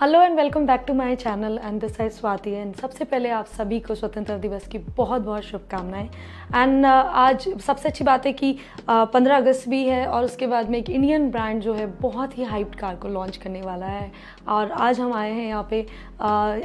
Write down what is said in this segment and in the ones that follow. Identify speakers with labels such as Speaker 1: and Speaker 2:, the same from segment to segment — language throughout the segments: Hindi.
Speaker 1: hello and welcome back to my channel and this है स्वाति एंड सबसे पहले आप सभी को स्वतंत्रता दिवस की बहुत बहुत शुभकामनाएं एंड uh, आज सबसे अच्छी बात है कि uh, पंद्रह अगस्त भी है और उसके बाद में एक इंडियन ब्रांड जो है बहुत ही हाइप्ड कार को लॉन्च करने वाला है और आज हम आए हैं यहाँ पे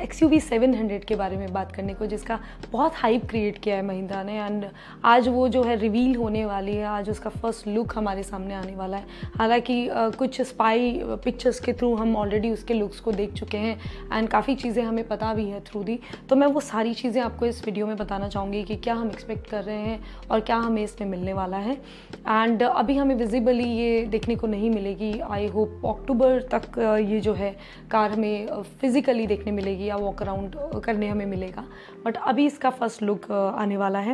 Speaker 1: X U V seven hundred के बारे में बात करने को जिसका बहुत हाइप क्रिएट किया है महिंद्रा ने एंड आज वो जो है रिवील होने वाली है आज उसका फर्स्ट लुक हमारे सामने आने वाला है हालांकि कुछ स्पाई पिक्चर्स के थ्रू हम ऑलरेडी उसके लुक्स को देख चुके हैं एंड काफ़ी चीज़ें हमें पता भी है थ्रू दी तो मैं वो सारी चीज़ें आपको इस वीडियो में बताना चाहूँगी कि क्या हम एक्सपेक्ट कर रहे हैं और क्या हमें इसमें मिलने वाला है एंड अभी हमें विजिबली ये देखने को नहीं मिलेगी आई होप अक्टूबर तक ये जो है कार में फिज़िकली देखने मिलेगी या वॉक अराउंड करने हमें मिलेगा बट अभी इसका फर्स्ट लुक आने वाला है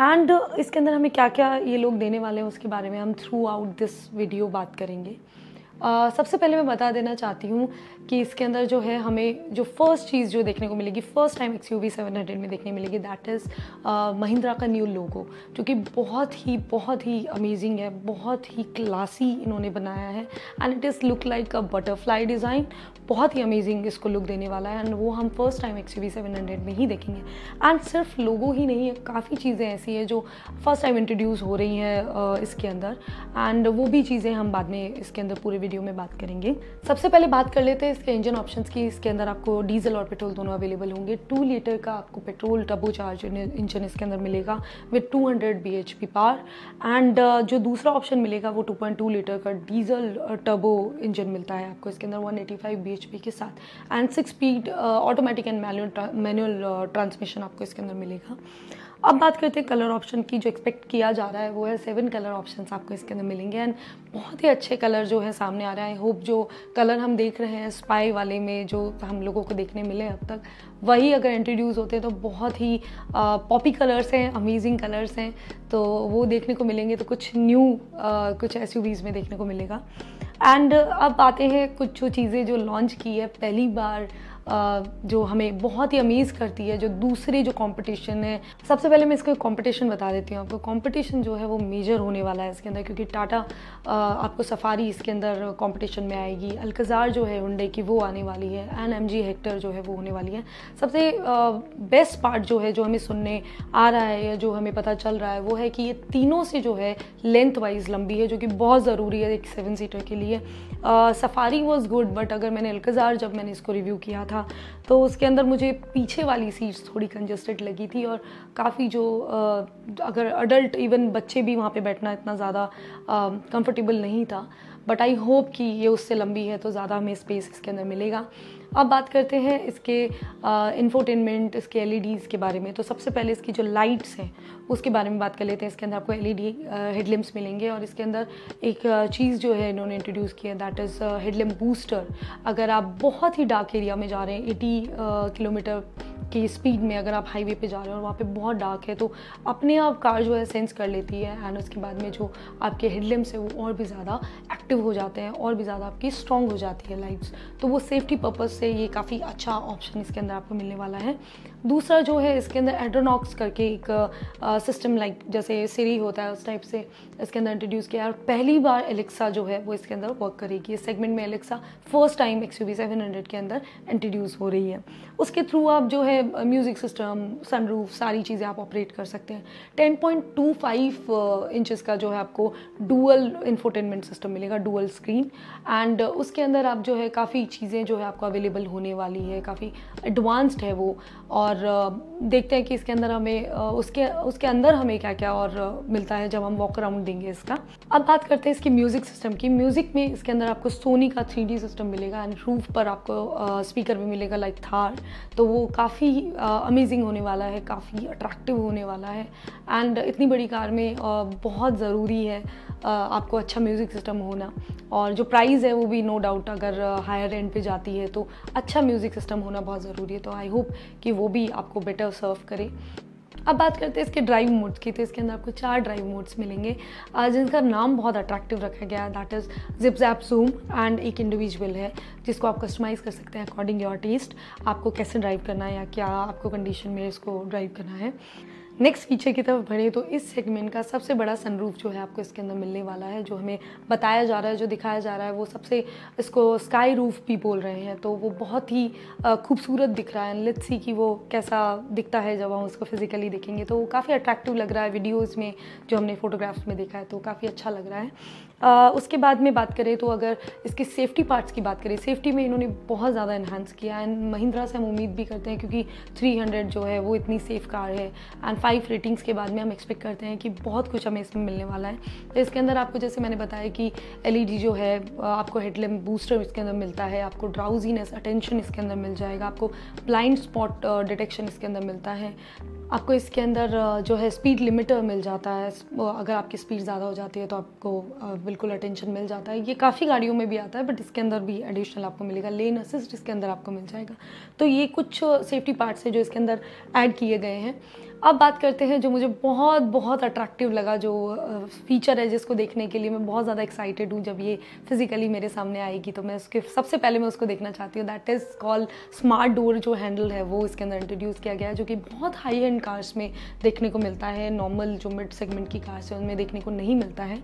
Speaker 1: एंड इसके अंदर हमें क्या क्या ये लोग देने वाले हैं उसके बारे में हम थ्रू आउट दिस वीडियो बात करेंगे सबसे पहले मैं बता देना चाहती हूँ कि इसके अंदर जो है हमें जो फर्स्ट चीज़ जो देखने को मिलेगी first time X U V seven hundred में देखने मिलेगी दैट इज़ महिंद्रा का न्यू लोगो जो कि बहुत ही बहुत ही अमेजिंग है बहुत ही क्लासी इन्होंने बनाया है and it is look like a butterfly design बहुत ही अमेजिंग इसको लुक देने वाला है एंड वो हम first time X U V seven hundred में ही देखेंगे एंड सिर्फ लोगो ही नहीं है काफ़ी चीज़ें ऐसी हैं जो फर्स्ट टाइम इंट्रोड्यूस हो रही हैं इसके अंदर एंड वो भी चीज़ें हम बाद में इसके अंदर पूरे वीडियो में बात करेंगे सबसे पहले बात कर लेते हैं इसके इंजन ऑप्शंस की इसके अंदर आपको डीजल और पेट्रोल दोनों अवेलेबल होंगे टू लीटर का आपको पेट्रोल टबो चार्ज इंजन इसके अंदर मिलेगा with two hundred B H P पार एंड जो दूसरा ऑप्शन मिलेगा वो टू पॉइंट टू लीटर का डीजल टबो इंजन मिलता है आपको इसके अंदर one eighty five B H P के साथ and six speed automatic and manual manual transmission आपको इसके अंदर मिलेगा अब बात करते हैं कलर ऑप्शन की जो एक्सपेक्ट किया जा रहा है वो है सेवन कलर ऑप्शंस आपको इसके अंदर मिलेंगे एंड बहुत ही अच्छे कलर जो है सामने आ रहे हैं आई होप जो कलर हम देख रहे हैं स्पाई वाले में जो हम लोगों को देखने मिले अब तक वही अगर इंट्रोड्यूस होते हैं तो बहुत ही पॉपी कलर्स हैं अमेजिंग कलर्स हैं तो वो देखने को मिलेंगे तो कुछ न्यू कुछ एस में देखने को मिलेगा एंड अब आते हैं कुछ जो चीज़ें जो लॉन्च की है पहली बार जो हमें बहुत ही अमेज़ करती है जो दूसरी जो कंपटीशन है सबसे पहले मैं इसको कंपटीशन बता देती हूँ आपको कंपटीशन जो है वो मेजर होने वाला है इसके अंदर क्योंकि टाटा आपको सफारी इसके अंदर कंपटीशन में आएगी अलकज़ार जो है हुडे की वो आने वाली है एन एम जी हेक्टर जो है वो होने वाली है सबसे बेस्ट पार्ट जो है जो हमें सुनने आ रहा है या जो हमें पता चल रहा है वो है कि ये तीनों से जो है लेंथ वाइज लंबी है जो कि बहुत ज़रूरी है एक सेवन सीटर के लिए सफारी वॉज गुड बट अगर मैंने अलकज़ार जब मैंने इसको रिव्यू किया था था तो उसके अंदर मुझे पीछे वाली सीट्स थोड़ी कंजस्टेड लगी थी और काफ़ी जो अगर अडल्ट इवन बच्चे भी वहाँ पे बैठना इतना ज़्यादा कंफर्टेबल नहीं था बट आई होप कि ये उससे लंबी है तो ज़्यादा हमें स्पेस इसके अंदर मिलेगा अब बात करते हैं इसके इन्फोटेनमेंट इसके एल e के बारे में तो सबसे पहले इसकी जो लाइट्स हैं उसके बारे में बात कर लेते हैं इसके अंदर आपको एल ई डी मिलेंगे और इसके अंदर एक चीज़ जो है इन्होंने इंट्रोड्यूस किया दैट इज़ हेडलैम्प बूस्टर अगर आप बहुत ही डार्क एरिया में जा रहे हैं एटी किलोमीटर की स्पीड में अगर आप हाईवे पे जा रहे हो और वहाँ पे बहुत डार्क है तो अपने आप कार जो है सेंस कर लेती है एंड उसके बाद में जो आपके हेडलैम्प्स है वो और भी ज़्यादा एक्टिव हो जाते हैं और भी ज़्यादा आपकी स्ट्रॉन्ग हो जाती है लाइट्स तो वो सेफ्टी पर्पज़ से ये काफ़ी अच्छा ऑप्शन इसके अंदर आपको मिलने वाला है दूसरा जो है इसके अंदर एड्रोनॉक्स करके एक सिस्टम लाइक जैसे सीरी होता है उस टाइप से इसके अंदर इंट्रोड्यूस किया और पहली बार एलेक्सा जो है वो इसके अंदर वर्क करेगी इस सेगमेंट में Alexa first time X U seven hundred के अंदर इंट्रोड्यूस हो रही है उसके थ्रू आप जो है म्यूज़िक सिस्टम सनरूफ सारी चीज़ें आप ऑपरेट कर सकते हैं ten point two five inches का जो है आपको डूअल इन्फोटेनमेंट सिस्टम मिलेगा डूअल स्क्रीन एंड उसके अंदर आप जो है काफ़ी चीज़ें जो है आपको अवेलेबल होने वाली है काफ़ी एडवांस्ड है वो और और देखते हैं कि इसके अंदर हमें उसके उसके अंदर हमें क्या क्या और मिलता है जब हम वॉक अराउंड देंगे इसका अब बात करते हैं इसके म्यूज़िक सिस्टम की म्यूज़िक में इसके अंदर आपको सोनी का थ्री सिस्टम मिलेगा एंड रूफ पर आपको स्पीकर भी मिलेगा लाइक थार तो वो काफ़ी अमेजिंग होने वाला है काफ़ी अट्रैक्टिव होने वाला है एंड इतनी बड़ी कार में बहुत ज़रूरी है आपको अच्छा म्यूज़िक सिस्टम होना और जो प्राइस है वो भी नो डाउट अगर हायर एंड पे जाती है तो अच्छा म्यूज़िक सिस्टम होना बहुत ज़रूरी है तो आई होप कि वो भी भी आपको बेटर सर्व करे अब बात करते हैं इसके ड्राइव मोड्स की तो इसके अंदर आपको चार ड्राइव मोड्स मिलेंगे जिनका नाम बहुत अट्रैक्टिव रखा गया है that is zip zap zoom and एक इंडिविजुअल है जिसको आप कस्टमाइज कर सकते हैं अकॉर्डिंग योर टेस्ट आपको कैसे ड्राइव करना है या क्या आपको कंडीशन में इसको ड्राइव करना है नेक्स्ट फीचर की तरफ बढ़े तो इस सेगमेंट का सबसे बड़ा सनरूफ जो है आपको इसके अंदर मिलने वाला है जो हमें बताया जा रहा है जो दिखाया जा रहा है वो सबसे इसको स्काई रूफ भी बोल रहे हैं तो वो बहुत ही खूबसूरत दिख रहा है लेट्स सी कि वो कैसा दिखता है जब हम उसको फिज़िकली देखेंगे तो वो काफ़ी अट्रैक्टिव लग रहा है वीडियोज़ में जो हमने फ़ोटोग्राफ्स में देखा है तो काफ़ी अच्छा लग रहा है आ, उसके बाद में बात करें तो अगर इसके सेफ्टी पार्ट्स की बात करें सेफ्टी में इन्होंने बहुत ज़्यादा इन्हांस किया एंड महिंद्रा से हम उम्मीद भी करते हैं क्योंकि 300 जो है वो इतनी सेफ़ कार है एंड फाइव रेटिंग्स के बाद में हम एक्सपेक्ट करते हैं कि बहुत कुछ हमें इसमें मिलने वाला है तो इसके अंदर आपको जैसे मैंने बताया कि एल e जो है आपको हेडलैम्प बूस्टर इसके अंदर मिलता है आपको ड्राउजीनेस अटेंशन इसके अंदर मिल जाएगा आपको ब्लाइंड स्पॉट डिटेक्शन इसके अंदर मिलता है आपको इसके अंदर जो है स्पीड लिमिटर मिल जाता है अगर आपकी स्पीड ज़्यादा हो जाती है तो आपको बिल्कुल अटेंशन मिल जाता है ये काफ़ी गाड़ियों में भी आता है बट इसके अंदर भी एडिशनल आपको मिलेगा लेन असिस्ट इसके अंदर आपको मिल जाएगा तो ये कुछ सेफ्टी पार्ट्स हैं जो इसके अंदर ऐड किए गए हैं अब बात करते हैं जो मुझे बहुत बहुत अट्रैक्टिव लगा जो फीचर है जिसको देखने के लिए मैं बहुत ज़्यादा एक्साइटेड हूँ जब ये फिज़िकली मेरे सामने आएगी तो मैं उसके सबसे पहले मैं उसको देखना चाहती हूँ that is call smart door जो हैंडल है वो इसके अंदर इंट्रोड्यूस किया गया है जो कि बहुत हाई एंड सेगमेंट कार्स में देखने को मिलता है नॉर्मल जो मिड सेगमेंट की कार्स है उनमें देखने को नहीं मिलता है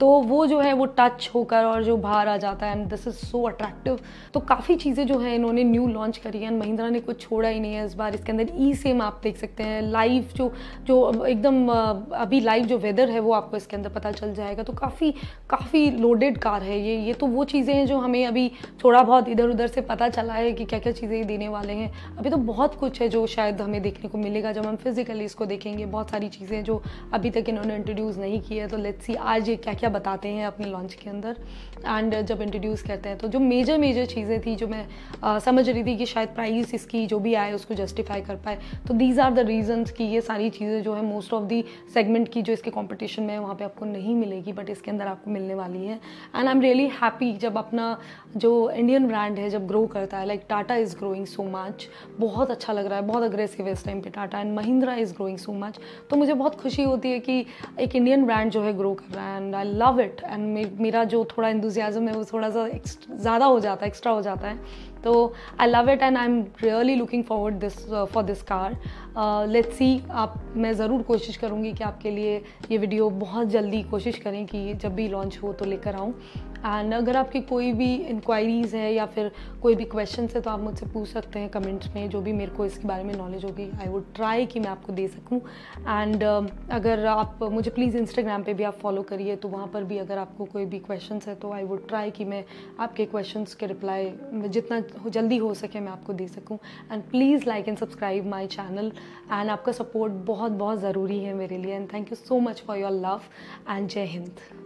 Speaker 1: तो वो जो है वो टच होकर और जो बाहर आ जाता है and this is so attractive तो काफ़ी चीज़ें जो है इन्होंने न्यू लॉन्च करी है एंड महिंद्रा ने कुछ छोड़ा ही नहीं है इस बार इसके अंदर ई सेम आप देख सकते हैं लाइव जो जो एकदम अभी लाइव जो वेदर है वो आपको इसके अंदर पता चल जाएगा तो काफ़ी काफ़ी लोडेड कार है ये ये तो वो चीज़ें हैं जो हमें अभी थोड़ा बहुत इधर उधर से पता चला है कि क्या क्या चीज़ें देने वाले हैं अभी तो बहुत कुछ है जो शायद हमें देखने को मिलेगा जब हम फिज़िकली इसको देखेंगे बहुत सारी चीज़ें जो अभी तक इन्होंने इंट्रोड्यूस नहीं की है तो लेट्स सी आज ये क्या क्या बताते हैं अपने लॉन्च के अंदर एंड जब इंट्रोड्यूस करते हैं तो जो मेजर मेजर चीज़ें थी जो मैं आ, समझ रही थी कि शायद प्राइस इसकी जो भी आए उसको जस्टिफाई कर पाए तो दीज आर द रीजन्स कि ये सारी चीज़ें जो है मोस्ट ऑफ दी सेगमेंट की जो इसके कॉम्पिटिशन में है वहाँ पर आपको नहीं मिलेगी बट इसके अंदर आपको मिलने वाली है and I am really happy जब अपना जो इंडियन ब्रांड है जब ग्रो करता है like Tata is growing so much बहुत अच्छा लग रहा है बहुत अग्रेसिव है इस टाइम पर Tata and Mahindra Mahindra is growing so much तो मुझे बहुत खुशी होती है कि एक इंडियन ब्रांड जो है ग्रो कर रहा है and I love it and मेरा जो थोड़ा इंतजियाज़म है वो थोड़ा सा ज़्यादा हो जाता है एक्स्ट्रा हो जाता है तो I love it and I am really looking forward this for this car let's see आप मैं ज़रूर कोशिश करूँगी कि आपके लिए ये वीडियो बहुत जल्दी कोशिश करें कि जब भी लॉन्च हो तो लेकर आऊँ एंड अगर आपकी कोई भी इंक्वायरीज़ है या फिर कोई भी क्वेश्चन है तो आप मुझसे पूछ सकते हैं कमेंट्स में जो भी मेरे को इसके बारे में नॉलेज होगी आई वुड ट्राई कि मैं आपको दे सकूँ एंड uh, um, अगर आप मुझे प्लीज़ इंस्टाग्राम पे भी आप फॉलो करिए तो वहाँ पर भी अगर आपको कोई भी क्वेश्चन है तो आई वुड ट्राई कि मैं आपके क्वेश्चन के रिप्लाई जितना हो जल्दी हो सके मैं आपको दे सकूं and please like and subscribe my channel and आपका सपोर्ट बहुत बहुत ज़रूरी है मेरे लिए and thank you so much for your love and Jai Hind